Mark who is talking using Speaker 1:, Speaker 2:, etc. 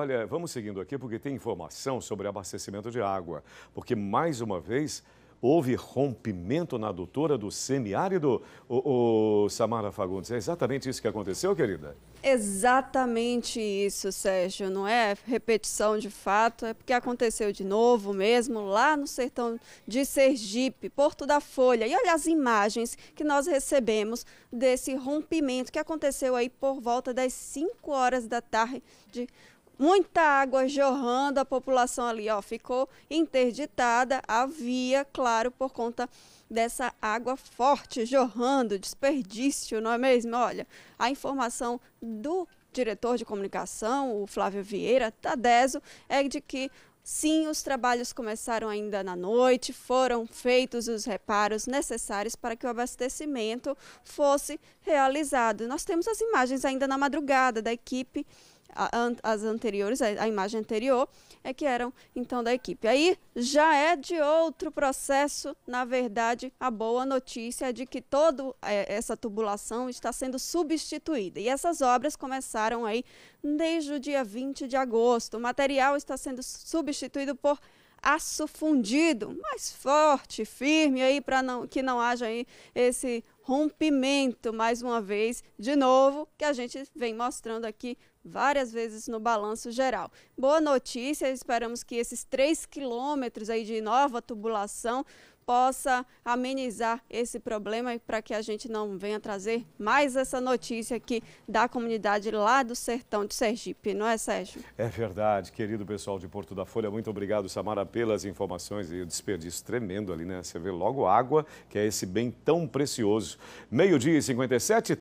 Speaker 1: Olha, vamos seguindo aqui porque tem informação sobre abastecimento de água. Porque, mais uma vez, houve rompimento na adutora do semiárido, o, o, Samara Fagundes. É exatamente isso que aconteceu, querida?
Speaker 2: Exatamente isso, Sérgio. Não é repetição de fato, é porque aconteceu de novo mesmo lá no sertão de Sergipe, Porto da Folha. E olha as imagens que nós recebemos desse rompimento que aconteceu aí por volta das 5 horas da tarde de muita água jorrando, a população ali ó, ficou interditada, havia, claro, por conta dessa água forte jorrando, desperdício, não é mesmo? Olha, a informação do diretor de comunicação, o Flávio Vieira Tadeso, é de que Sim, os trabalhos começaram ainda na noite, foram feitos os reparos necessários para que o abastecimento fosse realizado. Nós temos as imagens ainda na madrugada da equipe as anteriores, a, imagem anterior, é que eram então da equipe. Aí já é de outro processo, na verdade, a boa notícia é de que toda é, essa tubulação está sendo substituída. E essas obras começaram aí desde o dia 20 de agosto. O material está sendo substituído por aço fundido, mais forte, firme aí para não que não haja aí esse rompimento, mais uma vez, de novo, que a gente vem mostrando aqui várias vezes no balanço geral. Boa notícia, esperamos que esses 3 quilômetros aí de nova tubulação possa amenizar esse problema e para que a gente não venha trazer mais essa notícia aqui da comunidade lá do sertão de Sergipe, não é, Sérgio? É
Speaker 1: verdade, querido pessoal de Porto da Folha, muito obrigado, Samara, pelas informações e o desperdício tremendo ali, né? Você vê logo água, que é esse bem tão precioso Meio-dia e 57.